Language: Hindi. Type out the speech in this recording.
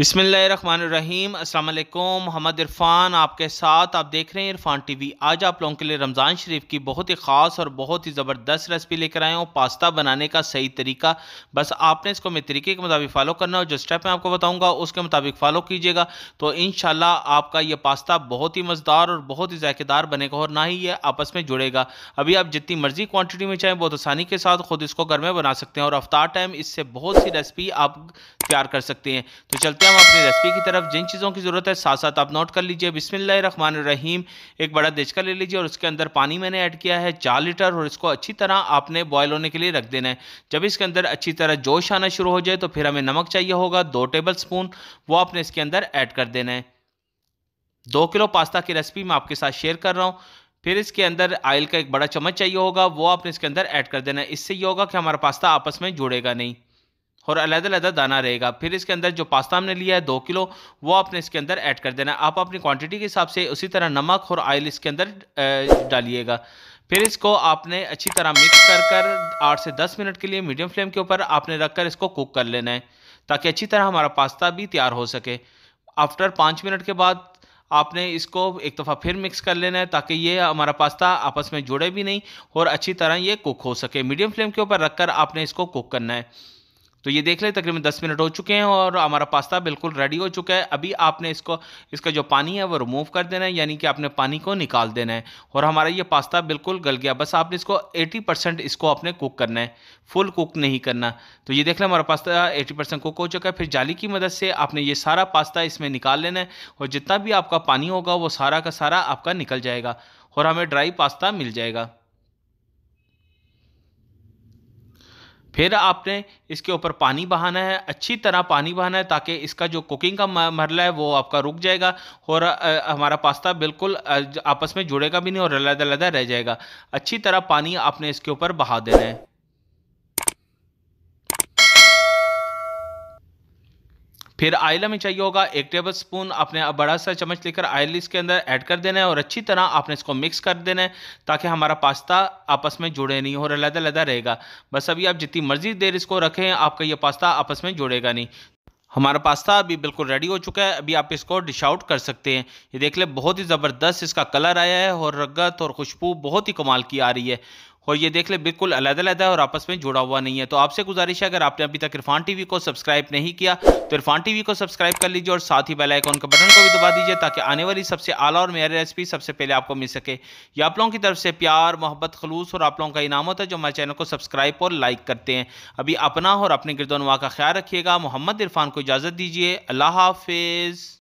बिसमीम अल्लाम मोहम्मद इरफान आपके साथ आप देख रहे हैं इरफान टीवी आज आप लोगों के लिए रमज़ान शरीफ की बहुत ही ख़ास और बहुत ही ज़बरदस्त रेसिपी लेकर आए हूँ पास्ता बनाने का सही तरीका बस आपने इसको मेरे तरीके के मुताबिक फ़ॉलो करना और जो स्टेप मैं आपको बताऊँगा उसके मुताबिक फ़ॉलो कीजिएगा तो इन आपका यह पास्ता बहुत ही मज़ेदार और बहुत ही जायकेदार बनेगा और ना ही ये आपस में जुड़ेगा अभी आप जितनी मर्ज़ी क्वान्टिटी में चाहें बहुत आसानी के साथ खुद इसको घर में बना सकते हैं और अफ्तार टाइम इससे बहुत सी रेसिपी आप तैयार कर सकते हैं तो चलते हम अपनी रेसिपी की तरफ जिन चीज़ों की ज़रूरत है साथ साथ आप नोट कर लीजिए बिस्मिल्लाहमान रहीम एक बड़ा देचका ले लीजिए और उसके अंदर पानी मैंने ऐड किया है चार लीटर और इसको अच्छी तरह आपने बॉयल होने के लिए रख देना है जब इसके अंदर अच्छी तरह जोश आना शुरू हो जाए तो फिर हमें नमक चाहिए होगा दो टेबल स्पून वो आपने इसके अंदर ऐड कर देना है दो किलो पास्ता की रेसिपी मैं आपके साथ शेयर कर रहा हूँ फिर इसके अंदर आयल का एक बड़ा चम्मच चाहिए होगा वो आपने इसके अंदर ऐड कर देना है इससे ये होगा कि हमारा पास्ता आपस में जुड़ेगा नहीं और अलग-अलग दाना रहेगा फिर इसके अंदर जो पास्ता हमने लिया है दो किलो वो आपने इसके अंदर ऐड कर देना आप अपनी क्वांटिटी के हिसाब से उसी तरह नमक और ऑयल इसके अंदर डालिएगा फिर इसको आपने अच्छी तरह मिक्स कर कर आठ से दस मिनट के लिए मीडियम फ्लेम के ऊपर आपने रख कर इसको कुक कर लेना है ताकि अच्छी तरह हमारा पास्ता भी तैयार हो सके आफ्टर पाँच मिनट के बाद आपने इसको एक दफ़ा फिर मिक्स कर लेना है ताकि ये हमारा पास्ता आपस में जुड़े भी नहीं और अच्छी तरह ये कुक हो सके मीडियम फ्लेम के ऊपर रख कर आपने इसको कुक करना है तो ये देख ले तकरीबन दस मिनट हो चुके हैं और हमारा पास्ता बिल्कुल रेडी हो चुका है अभी आपने इसको इसका जो पानी है वो रिमूव कर देना है यानी कि आपने पानी को निकाल देना है और हमारा ये पास्ता बिल्कुल गल गया बस आपने इसको 80 परसेंट इसको आपने कुक करना है फुल कुक नहीं करना तो ये देख लें हमारा पास्ता एटी परसेंट कुक हो चुका है फिर जाली की मदद से आपने ये सारा पास्ता इसमें निकाल लेना है और जितना भी आपका पानी होगा वो सारा का सारा आपका निकल जाएगा और हमें ड्राई पास्ता मिल जाएगा फिर आपने इसके ऊपर पानी बहाना है अच्छी तरह पानी बहाना है ताकि इसका जो कुकिंग का मरला है वो आपका रुक जाएगा और हमारा पास्ता बिल्कुल आपस में जुड़ेगा भी नहीं और अलग अलग रह जाएगा अच्छी तरह पानी आपने इसके ऊपर बहा देना है फिर आयला में चाहिए होगा एक टेबल स्पून आपने बड़ा सा चम्मच लेकर आयल इसके अंदर ऐड कर देना है और अच्छी तरह आपने इसको मिक्स कर देना है ताकि हमारा पास्ता आपस में जुड़े नहीं और अलहदा अलहदा रहेगा बस अभी आप जितनी मर्जी देर इसको रखें आपका यह पास्ता आपस में जुड़ेगा नहीं हमारा पास्ता अभी बिल्कुल रेडी हो चुका है अभी आप इसको डिश आउट कर सकते हैं ये देख ले बहुत ही ज़बरदस्त इसका कलर आया है और रगत और खुशबू बहुत ही कमाल की आ रही है और ये देख ले बिल्कुल अलग अलग है और आपस में जुड़ा हुआ नहीं है तो आपसे गुजारिश है अगर आपने अभी तक इरफान टीवी को सब्सक्राइब नहीं किया तो इरफान टीवी को सब्सक्राइब कर लीजिए और साथ ही बेल आइकॉन का बटन को भी दबा दीजिए ताकि आने वाली सबसे आला और मेरी रेसिपी सबसे पहले आपको मिल सके ये आप लोगों की तरफ से प्यार मोहब्बत खलूस और आप लोगों का इनाम होता है जो हमारे चैनल को सब्सक्राइब और लाइक करते हैं अभी अपना और अपने गिरदोनवा का ख्याल रखिएगा मोहम्मद इरफान को इजाज़त दीजिए अल्लाह हाफिज़